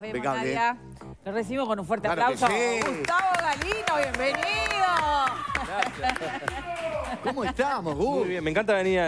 ¡Bienvenido! ¿eh? Lo recibimos con un fuerte aplauso. Gustavo Galino, bienvenido. ¿Cómo estamos, Gu? Muy bien, me encanta venir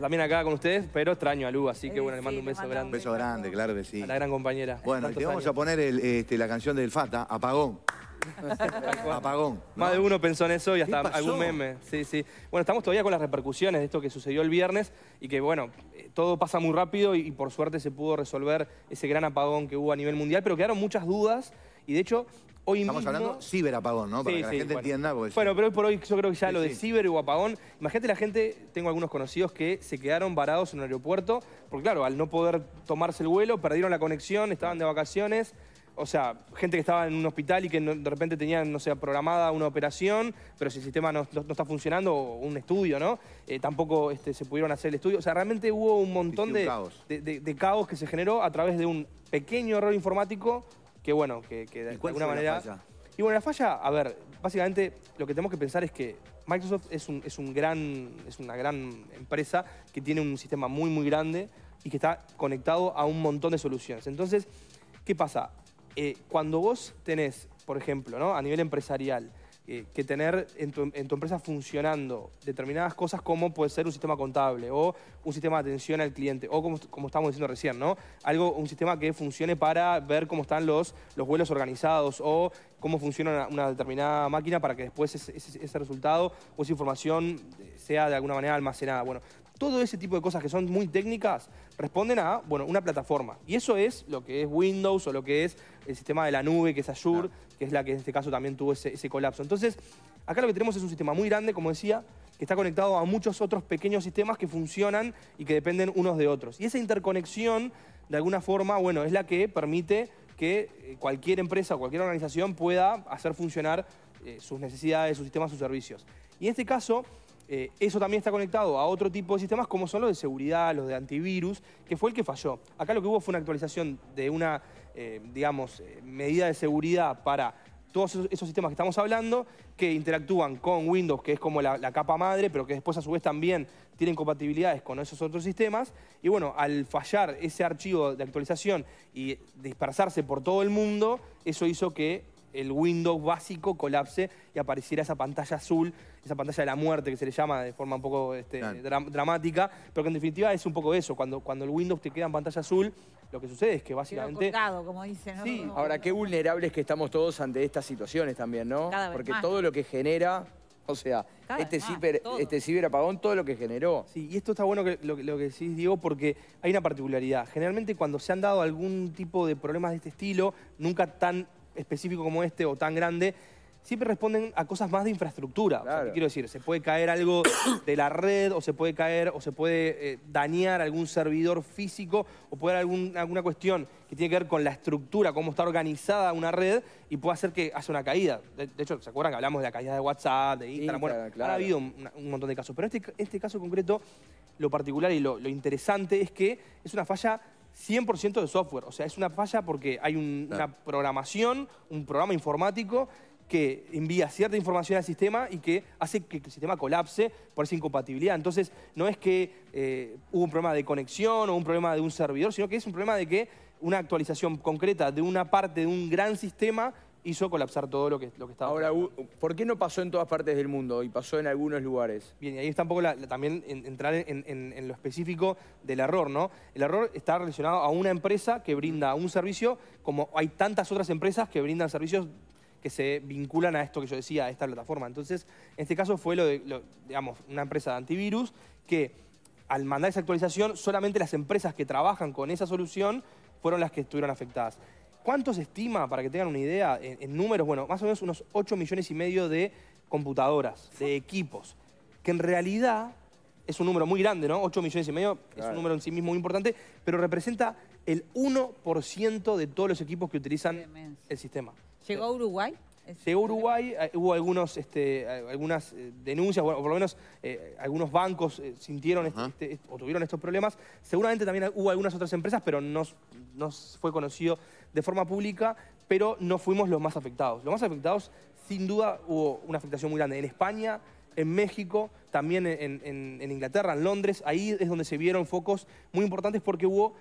también acá con ustedes, pero extraño a Lu, así que eh, bueno, le mando un beso grande. Un beso grande, claro que sí. A la gran compañera. Bueno, le vamos a poner este, la canción del Fata, Apagón. Apagón. Más de uno pensó en eso y hasta algún meme. Sí, sí. Bueno, estamos todavía con las repercusiones de esto que sucedió el viernes y que, bueno, eh, todo pasa muy rápido y, por suerte se pudo resolver ese gran apagón que hubo a nivel mundial, pero quedaron muchas dudas y, de hecho, Hoy mismo Estamos hablando hablando ciberapagón, ¿no? Para que la gente bueno. entienda. Bueno, pero hoy por hoy yo creo que ya lo de ciber o apagón... Imagínate la gente, tengo algunos conocidos que se quedaron varados en un aeropuerto, porque claro, al no poder tomarse el vuelo, perdieron la conexión, estaban de vacaciones, o sea, gente que estaba en un hospital y que de repente tenían, no sé, programada una operación, pero si el sistema no, está funcionando, un estudio, ¿no? Eh, tampoco este, se pudieron hacer el estudio. O sea, realmente hubo un montón de, caos. De, caos que se generó a través de un pequeño error informático que, bueno, que, de alguna manera... Y bueno, la falla, a ver, básicamente lo que tenemos que pensar es que Microsoft es, es, un gran, es una gran empresa que tiene un sistema muy, muy grande y que está conectado a un montón de soluciones. Entonces, ¿qué pasa? Eh, cuando vos tenés, por ejemplo, a nivel empresarial, eh, que tener en tu, empresa funcionando determinadas cosas como puede ser un sistema contable o un sistema de atención al cliente o como, como estábamos diciendo recién, ¿no? Algo, un sistema que funcione para ver cómo están los, vuelos organizados o cómo funciona una, determinada máquina para que después ese, resultado o esa información sea de alguna manera almacenada. Bueno, todo ese tipo de cosas que son muy técnicas responden a, bueno, una plataforma. Y eso es lo que es Windows o lo que es el sistema de la nube, que es Azure, que es la que en este caso también tuvo ese, colapso. Entonces, acá lo que tenemos es un sistema muy grande, como decía, que está conectado a muchos otros pequeños sistemas que funcionan y que dependen unos de otros. Y esa interconexión, de alguna forma, bueno, es la que permite que eh, cualquier empresa o cualquier organización pueda hacer funcionar eh, sus necesidades, sus sistemas, sus servicios. Y en este caso, eh, eso también está conectado a otro tipo de sistemas como son los de seguridad, los de antivirus, que fue el que falló. Acá lo que hubo fue una actualización de una, eh, digamos, eh, medida de seguridad para todos esos, sistemas que estamos hablando, que interactúan con Windows, que es como la, la, capa madre, pero que después a su vez también tienen compatibilidades con esos otros sistemas. Y bueno, al fallar ese archivo de actualización y dispersarse por todo el mundo, eso hizo que el Windows básico colapse y apareciera esa pantalla azul esa pantalla de la muerte que se le llama de forma un poco este, dramática, pero que en definitiva es un poco eso, cuando, cuando el Windows te queda en pantalla azul, lo que sucede es que básicamente... como dicen, Sí. Ahora, qué vulnerables que estamos todos ante estas situaciones también, ¿no? Porque todo lo que genera... O sea, este, este ciberapagón, todo lo que generó. Sí, y esto está bueno que, lo, que decís, Diego, porque hay una particularidad. Generalmente cuando se han dado algún tipo de problemas de este estilo, nunca tan específico como este o tan grande, siempre responden a cosas más de infraestructura. O sea, quiero decir? Se puede caer algo de la red o se puede caer o se puede eh, dañar algún servidor físico o puede haber alguna cuestión que tiene que ver con la estructura, cómo está organizada una red y puede hacer que hace una caída. De, hecho, ¿se acuerdan que hablamos de la caída de WhatsApp, de Instagram? bueno, ha habido un, montón de casos. Pero este, este caso concreto, lo particular y lo, interesante es que es una falla 100% de software. O sea, es una falla porque hay una programación, un programa informático que envía cierta información al sistema y que hace que el sistema colapse por esa incompatibilidad. Entonces, no es que eh, hubo un problema de conexión o un problema de un servidor, sino que es un problema de que una actualización concreta de una parte de un gran sistema hizo colapsar todo lo que, estaba. Ahora, ¿por qué no pasó en todas partes del mundo y pasó en algunos lugares? Bien, ahí está un poco también entrar en, en, lo específico del error, ¿no? El error está relacionado a una empresa que brinda un servicio, como hay tantas otras empresas que brindan servicios que se vinculan a esto que yo decía, a esta plataforma. Entonces, en este caso fue lo de, digamos, una empresa de antivirus que al mandar esa actualización, solamente las empresas que trabajan con esa solución fueron las que estuvieron afectadas. ¿Cuánto se estima, para que tengan una idea, en, números? Bueno, más o menos unos 8 millones y medio de computadoras, de equipos, que en realidad es un número muy grande, ¿no? 8 millones y medio es un número en sí mismo muy importante, pero representa el 1% de todos los equipos que utilizan el sistema. ¿Llegó a Uruguay? De Uruguay, eh, hubo algunos, este, eh, algunas eh, denuncias, o por lo menos algunos bancos sintieron este, este, este, o tuvieron estos problemas. Seguramente también hubo algunas otras empresas, pero no, fue conocido de forma pública, pero no fuimos los más afectados. Los más afectados, sin duda, hubo una afectación muy grande. En España, en México, también en, Inglaterra, en Londres, ahí es donde se vieron focos muy importantes porque hubo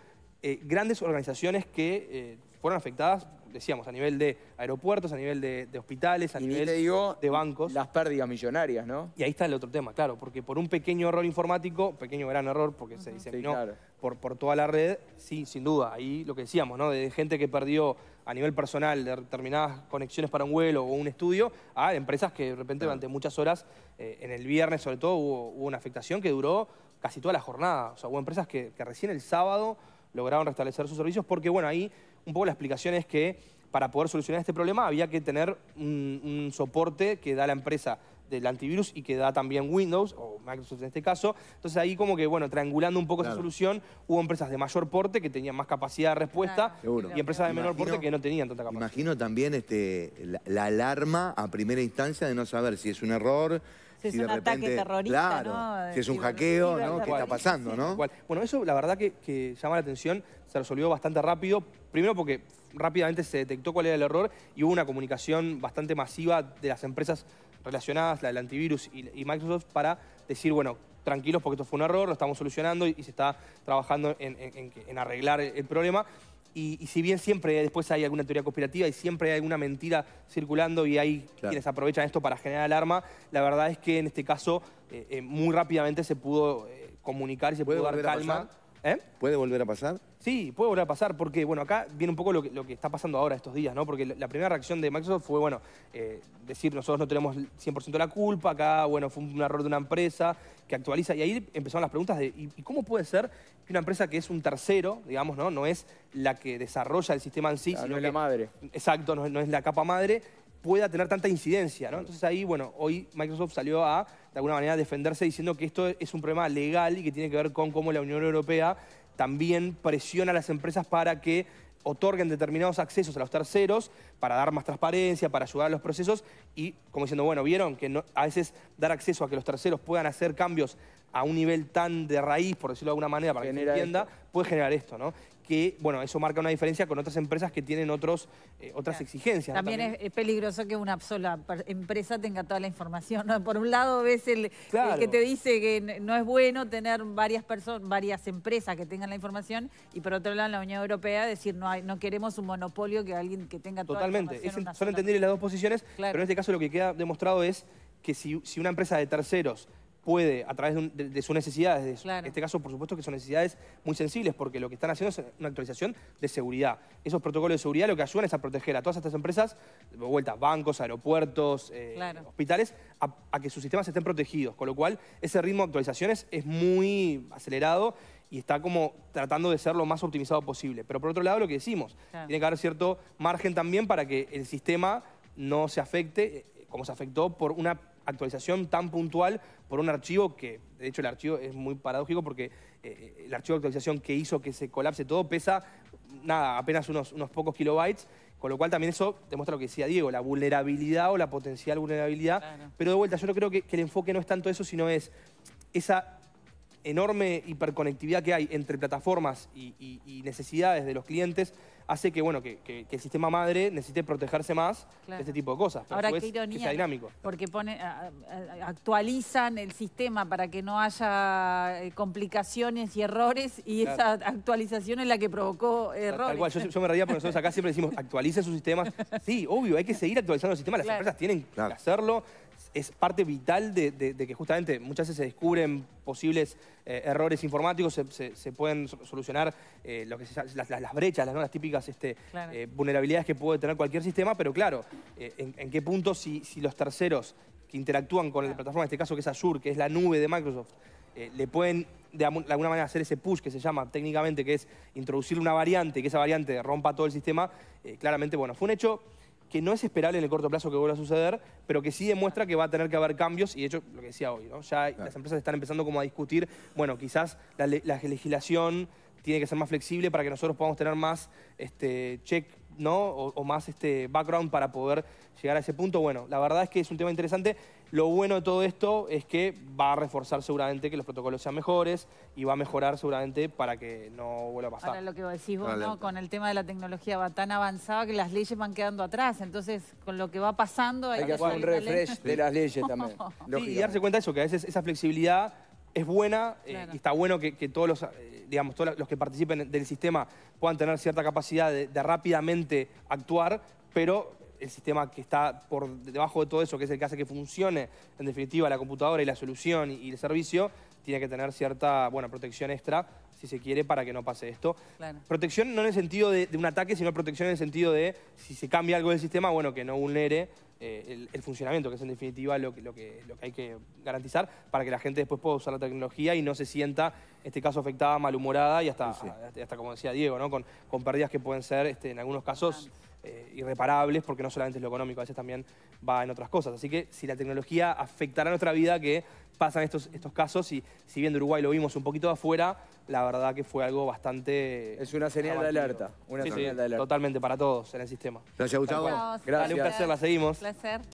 grandes organizaciones que fueron afectadas decíamos, a nivel de aeropuertos, a nivel de, hospitales, a nivel te digo de bancos. Las pérdidas millonarias, ¿no? Y ahí está el otro tema, claro, porque por un pequeño error informático, pequeño gran error, porque se diseminó por, toda la red, sí, sin duda, ahí lo que decíamos, ¿no? De gente que perdió a nivel personal determinadas conexiones para un vuelo o un estudio a empresas que de repente durante muchas horas, eh, en el viernes sobre todo, hubo, una afectación que duró casi toda la jornada. O sea, hubo empresas que recién el sábado lograron restablecer sus servicios porque, bueno, ahí un poco la explicación es que para poder solucionar este problema había que tener un, soporte que da la empresa del antivirus y que da también Windows, o Microsoft en este caso. Entonces ahí como que, bueno, triangulando un poco esa solución, hubo empresas de mayor porte que tenían más capacidad de respuesta y empresas de menor porte que no tenían tanta capacidad. Imagino también este, la, alarma a primera instancia de no saber si es un error, si es un ataque terrorista, Si es un hackeo, ¿no? ¿Qué está pasando, Bueno, eso la verdad que, llama la atención, se resolvió bastante rápido. Primero porque rápidamente se detectó cuál era el error y hubo una comunicación bastante masiva de las empresas relacionadas, la del antivirus y, Microsoft, para decir, bueno, tranquilos porque esto fue un error, lo estamos solucionando y, se está trabajando en, arreglar el, problema. Y, si bien siempre después hay alguna teoría conspirativa y siempre hay alguna mentira circulando y hay quienes aprovechan esto para generar alarma, la verdad es que en este caso eh, eh, muy rápidamente se pudo eh, comunicar y se pudo dar calma. ¿Eh? ¿Puede volver a pasar? Sí, puede volver a pasar porque, bueno, acá viene un poco lo que, está pasando ahora estos días, ¿no? Porque la primera reacción de Microsoft fue, bueno, eh, decir nosotros no tenemos 100% la culpa, acá, bueno, fue un error de una empresa que actualiza. Y ahí empezaron las preguntas de, ¿y cómo puede ser que una empresa que es un tercero, digamos, no, es la que desarrolla el sistema en sí, sino no es la madre. Exacto, no es la capa madre, pueda tener tanta incidencia. Entonces ahí, bueno, hoy Microsoft salió a, de alguna manera, defenderse diciendo que esto es un problema legal y que tiene que ver con cómo la Unión Europea también presiona a las empresas para que otorguen determinados accesos a los terceros para dar más transparencia, para ayudar a los procesos y como diciendo, bueno, vieron que a veces dar acceso a que los terceros puedan hacer cambios a un nivel tan de raíz, por decirlo de alguna manera, para que entienda, puede generar esto, ¿no? que, bueno, eso marca una diferencia con otras empresas que tienen otros, eh, otras exigencias. También, es peligroso que una sola empresa tenga toda la información. Por un lado ves el, que te dice que no es bueno tener varias personas, varias empresas que tengan la información y por otro lado la Unión Europea decir no queremos un monopolio que alguien que tenga toda la información. Totalmente, son entendibles las dos posiciones, pero en este caso lo que queda demostrado es que si una empresa de terceros puede, a través de, sus necesidades, en este caso, por supuesto, que son necesidades muy sensibles, porque lo que están haciendo es una actualización de seguridad. Esos protocolos de seguridad lo que ayudan es a proteger a todas estas empresas, de vuelta, bancos, aeropuertos, eh, hospitales, a, que sus sistemas estén protegidos, con lo cual ese ritmo de actualizaciones es muy acelerado y está como tratando de ser lo más optimizado posible. Pero por otro lado, lo que decimos, tiene que haber cierto margen también para que el sistema no se afecte, eh, como se afectó por una actualización tan puntual por un archivo que, de hecho el archivo es muy paradójico porque eh, el archivo de actualización que hizo que se colapse todo pesa, nada, apenas unos, pocos kilobytes, con lo cual también eso demuestra lo que decía Diego, la vulnerabilidad o la potencial vulnerabilidad. Pero de vuelta, yo no creo que el enfoque no es tanto eso, sino es esa enorme hiperconectividad que hay entre plataformas y, necesidades de los clientes hace que, bueno, que, el sistema madre necesite protegerse más de este tipo de cosas. Ahora, qué ironía, Porque actualizan el sistema para que no haya eh, complicaciones y errores y esa actualización es la que provocó errores. yo, me reía porque nosotros acá siempre decimos actualicen sus sistemas. Sí, obvio, hay que seguir actualizando los sistemas, las empresas tienen que hacerlo es parte vital de, que justamente muchas veces se descubren posibles eh, errores informáticos, se, pueden solucionar eh, que las, brechas, las, típicas este, eh, vulnerabilidades que puede tener cualquier sistema, pero claro, en, qué punto si, los terceros que interactúan con la plataforma, en este caso que es Azure, que es la nube de Microsoft, le pueden de alguna manera hacer ese push que se llama técnicamente, que es introducir una variante, que esa variante rompa todo el sistema, claramente, bueno, fue un hecho que no es esperable en el corto plazo que vuelva a suceder, pero que sí demuestra que va a tener que haber cambios, y de hecho, lo que decía hoy, ¿no? ya las empresas están empezando como a discutir, bueno, quizás la, legislación tiene que ser más flexible para que nosotros podamos tener más este, check ¿no? O, o, más este background para poder llegar a ese punto. Bueno, la verdad es que es un tema interesante. Lo bueno de todo esto es que va a reforzar seguramente que los protocolos sean mejores y va a mejorar seguramente para que no vuelva a pasar. Ahora lo que decís vos, ¿no? con el tema de la tecnología va tan avanzada que las leyes van quedando atrás. Entonces, con lo que va pasando... Hay, que hacer un refresh de las leyes también. y darse cuenta de eso, que a veces esa flexibilidad es buena eh, y está bueno que, todos los, eh, digamos, todos los que participen del sistema puedan tener cierta capacidad de rápidamente actuar, pero el sistema que está por debajo de todo eso, que es el que hace que funcione, en definitiva, la computadora y la solución y, el servicio, tiene que tener cierta protección extra, si se quiere, para que no pase esto. Protección no en el sentido de, un ataque, sino protección en el sentido de, si se cambia algo del sistema, bueno, que no unere eh, el, funcionamiento, que es en definitiva lo que, lo, que, hay que garantizar, para que la gente después pueda usar la tecnología y no se sienta, en este caso, afectada, malhumorada y hasta, hasta, como decía Diego, ¿no? con, pérdidas que pueden ser, este, en algunos casos... Eh, irreparables, porque no solamente es lo económico, a veces también va en otras cosas. Así que si la tecnología afectará nuestra vida, que pasan estos, estos casos, y si bien de Uruguay lo vimos un poquito de afuera, la verdad que fue algo bastante... Es una señal de alerta, una señal de alerta. Totalmente para todos en el sistema. Gracias, Gustavo. Gracias. un placer, la seguimos. placer.